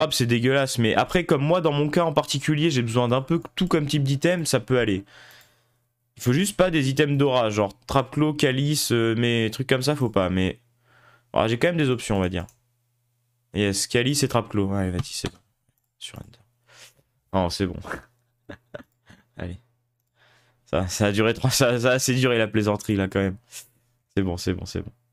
hop, c'est dégueulasse. Mais après, comme moi, dans mon cas en particulier, j'ai besoin d'un peu tout comme type d'item, ça peut aller. Il faut juste pas des items d'aura, genre trappe-clos, calice, euh, mais trucs comme ça, faut pas. Mais ah, j'ai quand même des options, on va dire. Yes, calice et trappe-clos. Ouais, vas-y, c'est bon. Surrender. Oh, c'est bon. Allez. Ça, a duré trois... Ça, ça a assez duré la plaisanterie, là, quand même. C'est bon, c'est bon, c'est bon.